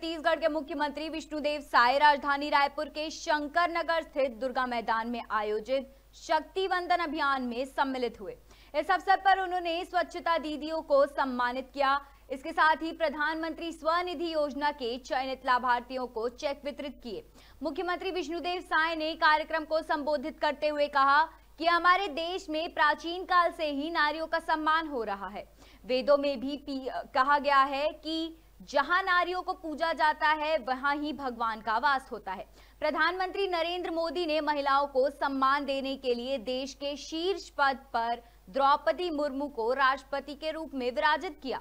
छत्तीसगढ़ के मुख्यमंत्री विष्णुदेव साय राजधानी रायपुर के शंकर नगर स्थित दुर्गा मैदान में आयोजित शक्ति वंदन अभियान में सम्मिलित हुए इस अवसर पर उन्होंने स्वच्छता दीदियों को सम्मानित किया इसके साथ ही प्रधानमंत्री स्वनिधि योजना के चयनित लाभार्थियों को चेक वितरित किए मुख्यमंत्री विष्णुदेव साय ने कार्यक्रम को संबोधित करते हुए कहा कि हमारे देश में प्राचीन काल से ही नारियों का सम्मान हो रहा है वेदों में भी कहा गया है कि जहां नारियों को पूजा जाता है वहां ही भगवान का वास होता है प्रधानमंत्री नरेंद्र मोदी ने महिलाओं को सम्मान देने के लिए देश के शीर्ष पद पर द्रौपदी मुर्मू को राष्ट्रपति के रूप में विराजित किया